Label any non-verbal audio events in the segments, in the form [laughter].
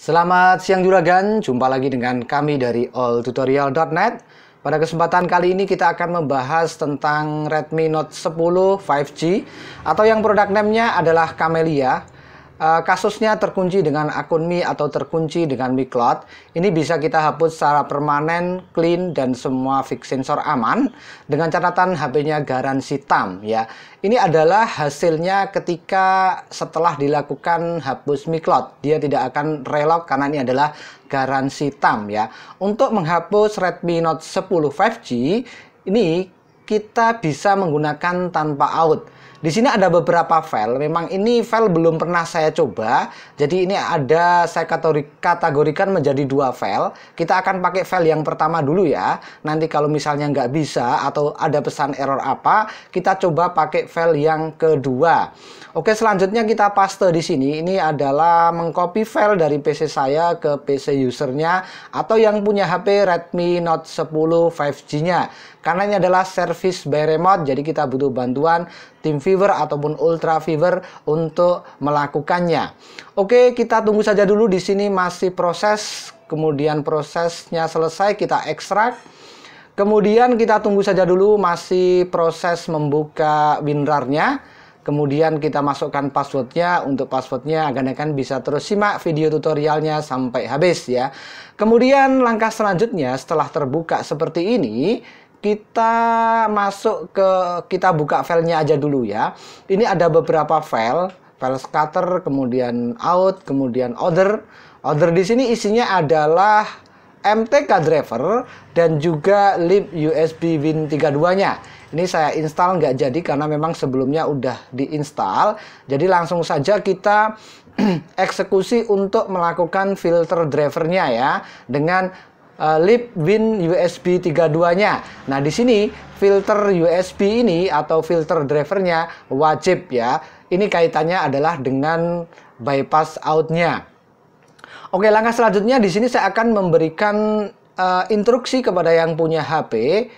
Selamat siang juragan, jumpa lagi dengan kami dari alltutorial.net. Pada kesempatan kali ini kita akan membahas tentang Redmi Note 10 5G atau yang produk name-nya adalah Camellia Eh, kasusnya terkunci dengan akun Mi atau terkunci dengan Mi Cloud, ini bisa kita hapus secara permanen, clean, dan semua fix sensor aman dengan catatan HP-nya garansi tam ya. Ini adalah hasilnya ketika setelah dilakukan hapus Mi Cloud, dia tidak akan relok karena ini adalah garansi tam ya. Untuk menghapus Redmi Note 10 5G, ini kita bisa menggunakan tanpa out di sini ada beberapa file. Memang ini file belum pernah saya coba. Jadi ini ada saya kategorikan menjadi dua file. Kita akan pakai file yang pertama dulu ya. Nanti kalau misalnya nggak bisa atau ada pesan error apa, kita coba pakai file yang kedua. Oke, selanjutnya kita paste di sini. Ini adalah mengcopy file dari PC saya ke PC usernya atau yang punya HP Redmi Note 10 5G-nya. Karena ini adalah service by remote, jadi kita butuh bantuan tim fever ataupun ultra fever untuk melakukannya. Oke, kita tunggu saja dulu di sini masih proses, kemudian prosesnya selesai kita ekstrak. Kemudian kita tunggu saja dulu masih proses membuka winrarnya. Kemudian kita masukkan passwordnya. Untuk passwordnya agar akan bisa terus simak video tutorialnya sampai habis ya. Kemudian langkah selanjutnya setelah terbuka seperti ini, kita masuk ke kita buka filenya aja dulu ya. Ini ada beberapa file, file scatter, kemudian out, kemudian order. Order di sini isinya adalah MTK driver dan juga lib USB Win32-nya. Ini saya install nggak jadi karena memang sebelumnya udah diinstal. Jadi langsung saja kita [clears throat] eksekusi untuk melakukan filter drivernya ya dengan uh, win USB 32-nya. Nah, di sini filter USB ini atau filter drivernya wajib ya. Ini kaitannya adalah dengan bypass out-nya. Oke, langkah selanjutnya di sini saya akan memberikan uh, instruksi kepada yang punya HP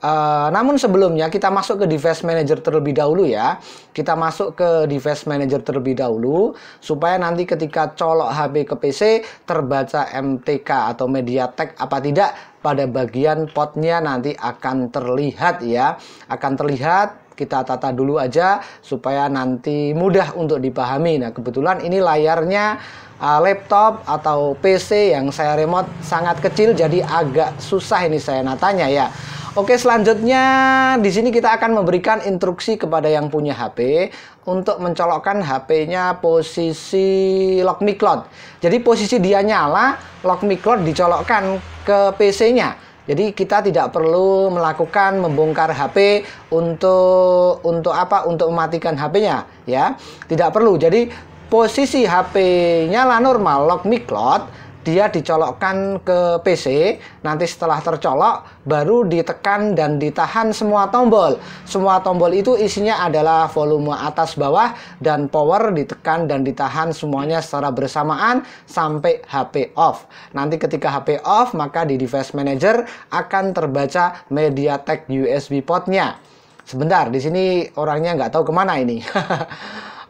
Uh, namun sebelumnya kita masuk ke device manager terlebih dahulu ya. Kita masuk ke device manager terlebih dahulu supaya nanti ketika colok HP ke PC terbaca MTK atau MediaTek apa tidak pada bagian potnya nanti akan terlihat ya. Akan terlihat kita tata dulu aja supaya nanti mudah untuk dipahami. Nah, kebetulan ini layarnya uh, laptop atau PC yang saya remote sangat kecil jadi agak susah ini saya natanya ya. Oke, selanjutnya di sini kita akan memberikan instruksi kepada yang punya HP untuk mencolokkan HP-nya posisi lock mic cloud. Jadi posisi dia nyala, lock mic cloud dicolokkan ke PC-nya. Jadi kita tidak perlu melakukan membongkar HP untuk untuk apa? Untuk mematikan HP-nya, ya. Tidak perlu. Jadi posisi HP nyala normal lock mic cloud dia dicolokkan ke PC, nanti setelah tercolok baru ditekan dan ditahan semua tombol. Semua tombol itu isinya adalah volume atas bawah dan power ditekan dan ditahan semuanya secara bersamaan sampai HP off. Nanti ketika HP off maka di device manager akan terbaca MediaTek USB portnya. Sebentar, di sini orangnya nggak tahu kemana ini. [laughs]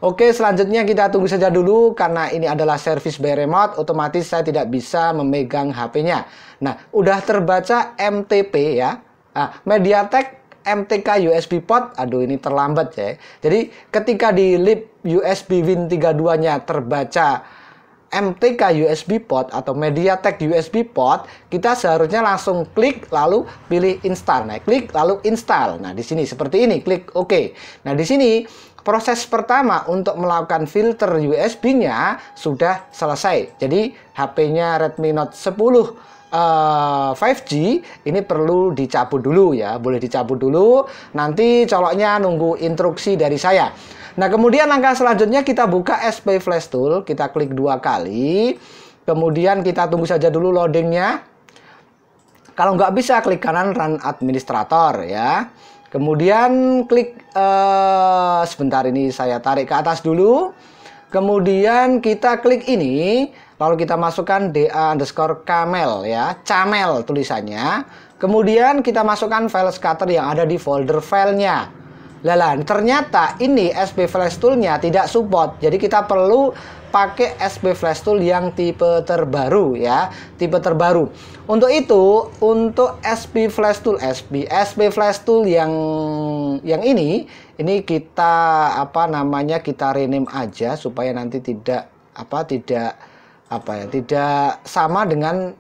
Oke, selanjutnya kita tunggu saja dulu karena ini adalah service by remote, otomatis saya tidak bisa memegang HP-nya. Nah, udah terbaca MTP ya. Nah, MediaTek MTK USB port, aduh ini terlambat ya. Jadi ketika di lip USB Win32-nya terbaca MTK USB port atau MediaTek USB port, kita seharusnya langsung klik lalu pilih install. Nah, klik lalu install. Nah, di sini seperti ini, klik OK. Nah, di sini proses pertama untuk melakukan filter USB-nya sudah selesai. Jadi HP-nya Redmi Note 10 uh, 5G ini perlu dicabut dulu ya, boleh dicabut dulu. Nanti coloknya nunggu instruksi dari saya. Nah, kemudian langkah selanjutnya kita buka SP Flash Tool, kita klik dua kali. Kemudian kita tunggu saja dulu loadingnya. Kalau nggak bisa, klik kanan Run Administrator ya. Kemudian klik uh, sebentar ini saya tarik ke atas dulu. Kemudian kita klik ini, lalu kita masukkan da underscore camel ya, camel tulisannya. Kemudian kita masukkan file scatter yang ada di folder filenya. Lalan, ternyata ini SB Flash toolnya tidak support. Jadi kita perlu pakai SB Flash Tool yang tipe terbaru ya, tipe terbaru. Untuk itu, untuk SB Flash Tool SB SB Flash Tool yang yang ini, ini kita apa namanya kita rename aja supaya nanti tidak apa tidak apa ya, tidak sama dengan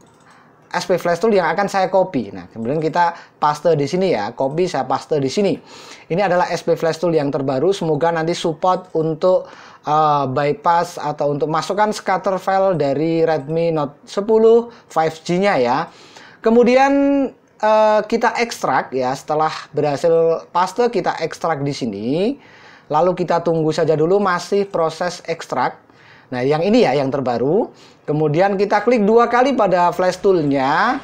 SP flash tool yang akan saya copy. Nah, kemudian kita paste di sini ya, copy saya paste di sini. Ini adalah SP flash tool yang terbaru, semoga nanti support untuk uh, bypass atau untuk masukkan scatter file dari Redmi Note 10 5G-nya ya. Kemudian uh, kita ekstrak ya, setelah berhasil paste kita ekstrak di sini. Lalu kita tunggu saja dulu masih proses ekstrak Nah, yang ini ya yang terbaru. Kemudian kita klik dua kali pada flash toolnya,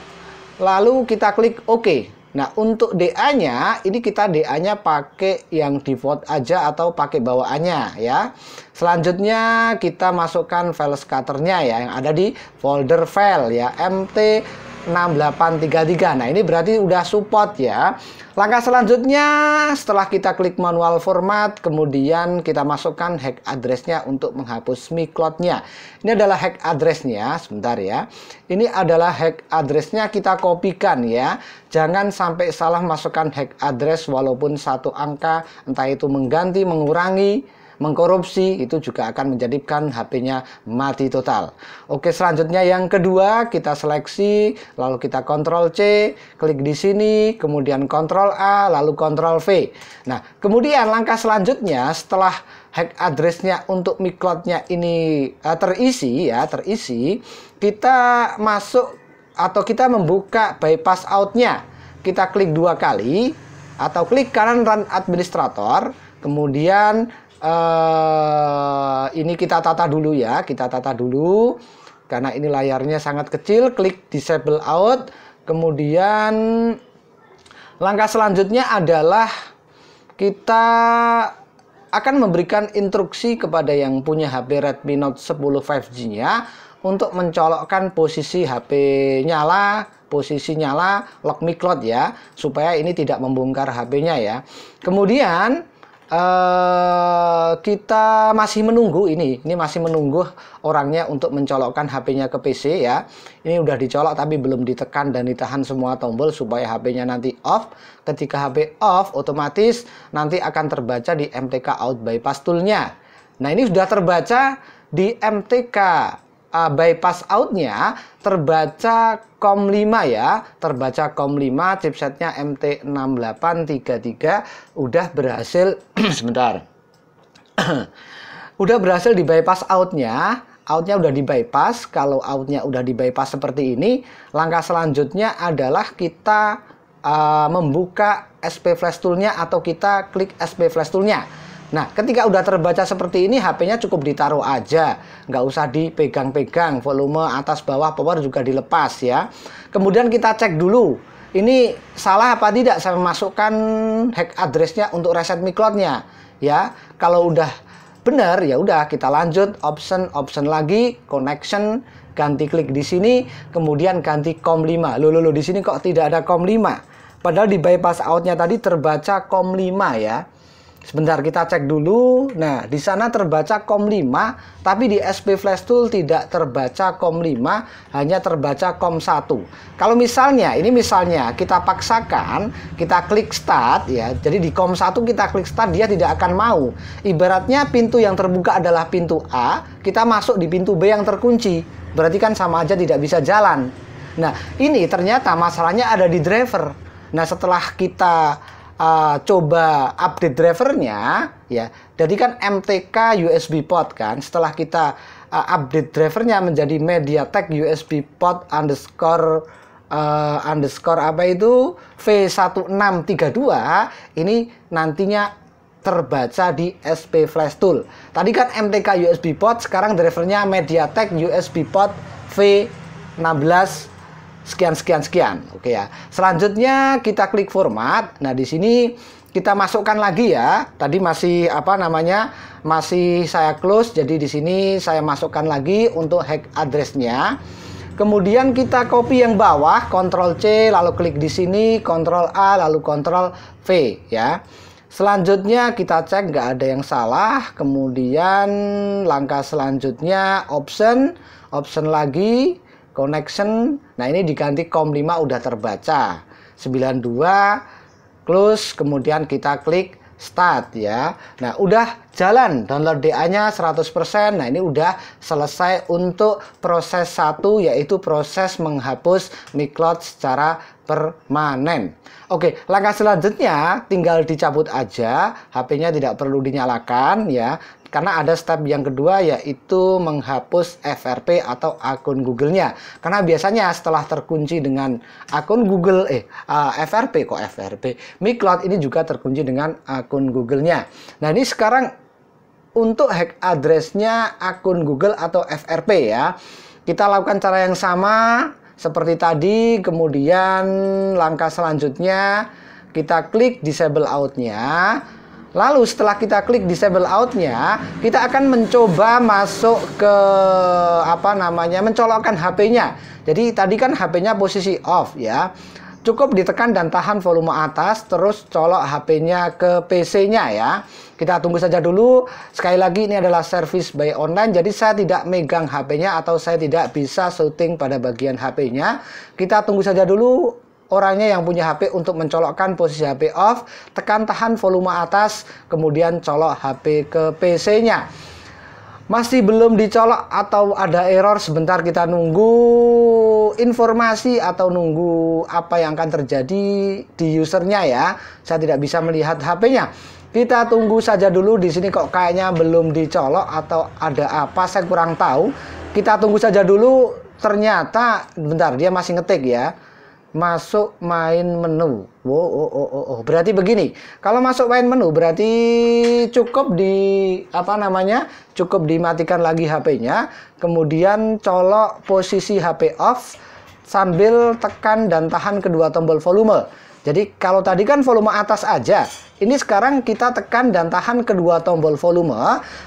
lalu kita klik OK. Nah, untuk DA-nya, ini kita DA-nya pakai yang default aja atau pakai bawaannya ya. Selanjutnya kita masukkan file scatter-nya ya yang ada di folder file ya, MT 6833. Nah, ini berarti udah support ya. Langkah selanjutnya setelah kita klik manual format, kemudian kita masukkan hack addressnya untuk menghapus miklotnya. nya Ini adalah hack addressnya. sebentar ya. Ini adalah hack addressnya kita kopikan ya. Jangan sampai salah masukkan hack address walaupun satu angka, entah itu mengganti, mengurangi mengkorupsi itu juga akan menjadikan HP-nya mati total. Oke, selanjutnya yang kedua kita seleksi, lalu kita kontrol C, klik di sini, kemudian kontrol A, lalu kontrol V. Nah, kemudian langkah selanjutnya setelah hack address-nya untuk micloud nya ini uh, terisi ya, terisi, kita masuk atau kita membuka bypass out-nya. Kita klik dua kali atau klik kanan run administrator, kemudian uh, ini kita tata dulu ya, kita tata dulu karena ini layarnya sangat kecil, klik disable out. Kemudian langkah selanjutnya adalah kita akan memberikan instruksi kepada yang punya HP Redmi Note 10 5G-nya untuk mencolokkan posisi HP nyala, posisi nyala lock mic cloud ya, supaya ini tidak membongkar HP-nya ya. Kemudian Uh, kita masih menunggu ini, ini masih menunggu orangnya untuk mencolokkan HP-nya ke PC ya. Ini udah dicolok tapi belum ditekan dan ditahan semua tombol supaya HP-nya nanti off. Ketika HP off, otomatis nanti akan terbaca di MTK out bypass toolnya. Nah ini sudah terbaca di MTK uh, bypass outnya terbaca COM5 ya, terbaca COM5 chipsetnya MT6833 udah berhasil [clears throat] sebentar. [clears throat] udah berhasil di bypass outnya, outnya udah di bypass. Kalau outnya udah di bypass seperti ini, langkah selanjutnya adalah kita uh, membuka SP Flash Toolnya atau kita klik SP Flash Toolnya. Nah, ketika udah terbaca seperti ini, HP-nya cukup ditaruh aja, nggak usah dipegang-pegang. Volume atas bawah power juga dilepas ya. Kemudian kita cek dulu, ini salah apa tidak saya memasukkan hack address-nya untuk reset micloud-nya ya. Kalau udah benar ya udah kita lanjut option option lagi connection ganti klik di sini kemudian ganti com 5 Loh, loh, loh, di sini kok tidak ada com 5 padahal di bypass out-nya tadi terbaca com 5 ya Sebentar kita cek dulu. Nah, di sana terbaca COM 5, tapi di SP Flash Tool tidak terbaca COM 5, hanya terbaca COM 1. Kalau misalnya, ini misalnya kita paksakan, kita klik start ya. Jadi di COM 1 kita klik start dia tidak akan mau. Ibaratnya pintu yang terbuka adalah pintu A, kita masuk di pintu B yang terkunci. Berarti kan sama aja tidak bisa jalan. Nah, ini ternyata masalahnya ada di driver. Nah, setelah kita Ah, coba update drivernya ya. Jadi kan MTK USB port kan setelah kita uh, update drivernya menjadi MediaTek USB port underscore uh, underscore apa itu V1632 ini nantinya terbaca di SP Flash Tool. Tadi kan MTK USB port, sekarang drivernya MediaTek USB port V16 sekian sekian sekian. Oke ya. Selanjutnya kita klik format. Nah, di sini kita masukkan lagi ya. Tadi masih apa namanya? Masih saya close. Jadi di sini saya masukkan lagi untuk hack addressnya Kemudian kita copy yang bawah, Ctrl C, lalu klik di sini, Ctrl A, lalu Ctrl V ya. Selanjutnya kita cek nggak ada yang salah. Kemudian langkah selanjutnya option, option lagi, connection. Nah, ini diganti com 5 udah terbaca. 92 close kemudian kita klik start ya. Nah, udah jalan download DA-nya 100%. Nah, ini udah selesai untuk proses satu yaitu proses menghapus MiCloud secara permanen. Oke, langkah selanjutnya tinggal dicabut aja, HP-nya tidak perlu dinyalakan ya. Karena ada step yang kedua yaitu menghapus FRP atau akun Google-nya. Karena biasanya setelah terkunci dengan akun Google eh uh, ah, FRP kok FRP, Mi Cloud ini juga terkunci dengan akun Google-nya. Nah, ini sekarang untuk hack address-nya akun Google atau FRP ya. Kita lakukan cara yang sama seperti tadi kemudian langkah selanjutnya kita klik disable outnya lalu setelah kita klik disable outnya kita akan mencoba masuk ke apa namanya mencolokkan HP-nya jadi tadi kan HP-nya posisi off ya Cukup ditekan dan tahan volume atas, terus colok HP-nya ke PC-nya ya. Kita tunggu saja dulu. Sekali lagi ini adalah service by online, jadi saya tidak megang HP-nya atau saya tidak bisa syuting pada bagian HP-nya. Kita tunggu saja dulu orangnya yang punya HP untuk mencolokkan posisi HP off, tekan tahan volume atas, kemudian colok HP ke PC-nya masih belum dicolok atau ada error sebentar kita nunggu informasi atau nunggu apa yang akan terjadi di usernya ya saya tidak bisa melihat HP-nya kita tunggu saja dulu di sini kok kayaknya belum dicolok atau ada apa saya kurang tahu kita tunggu saja dulu ternyata bentar dia masih ngetik ya masuk main menu. Wow, oh, oh, oh, oh. Berarti begini, kalau masuk main menu berarti cukup di apa namanya? Cukup dimatikan lagi HP-nya, kemudian colok posisi HP off sambil tekan dan tahan kedua tombol volume. Jadi kalau tadi kan volume atas aja, ini sekarang kita tekan dan tahan kedua tombol volume,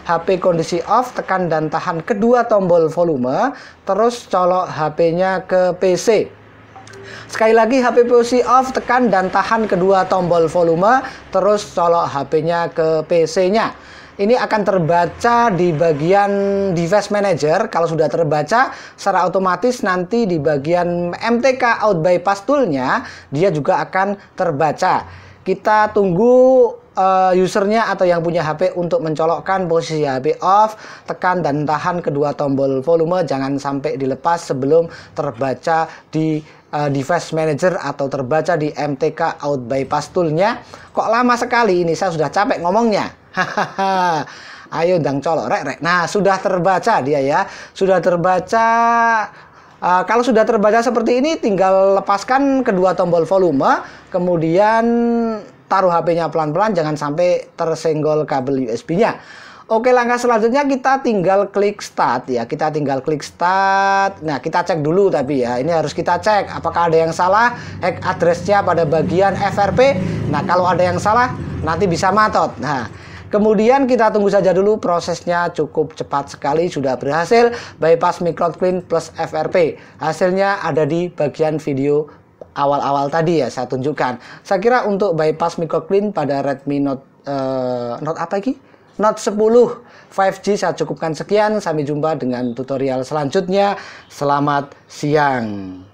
HP kondisi off, tekan dan tahan kedua tombol volume, terus colok HP-nya ke PC. Sekali lagi HP POC off, tekan dan tahan kedua tombol volume, terus colok HP-nya ke PC-nya. Ini akan terbaca di bagian device manager. Kalau sudah terbaca, secara otomatis nanti di bagian MTK out bypass toolnya, dia juga akan terbaca. Kita tunggu uh, usernya atau yang punya HP untuk mencolokkan posisi HP off, tekan dan tahan kedua tombol volume jangan sampai dilepas sebelum terbaca di uh, device manager atau terbaca di MTK out bypass toolnya. Kok lama sekali ini saya sudah capek ngomongnya. [laughs] Ayo dang colok rek rek. Nah, sudah terbaca dia ya. Sudah terbaca Uh, kalau sudah terbaca seperti ini, tinggal lepaskan kedua tombol volume, kemudian taruh HP-nya pelan-pelan jangan sampai tersenggol kabel USB-nya. Oke, langkah selanjutnya kita tinggal klik start ya. Kita tinggal klik start. Nah, kita cek dulu tapi ya. Ini harus kita cek apakah ada yang salah hack address-nya pada bagian FRP. Nah, kalau ada yang salah nanti bisa matot. Nah, Kemudian kita tunggu saja dulu prosesnya cukup cepat sekali sudah berhasil bypass microclean plus FRP. Hasilnya ada di bagian video awal-awal tadi ya saya tunjukkan. Saya kira untuk bypass microclean pada Redmi Note uh, Note apa lagi? Note 10 5G saya cukupkan sekian. Sampai jumpa dengan tutorial selanjutnya. Selamat siang.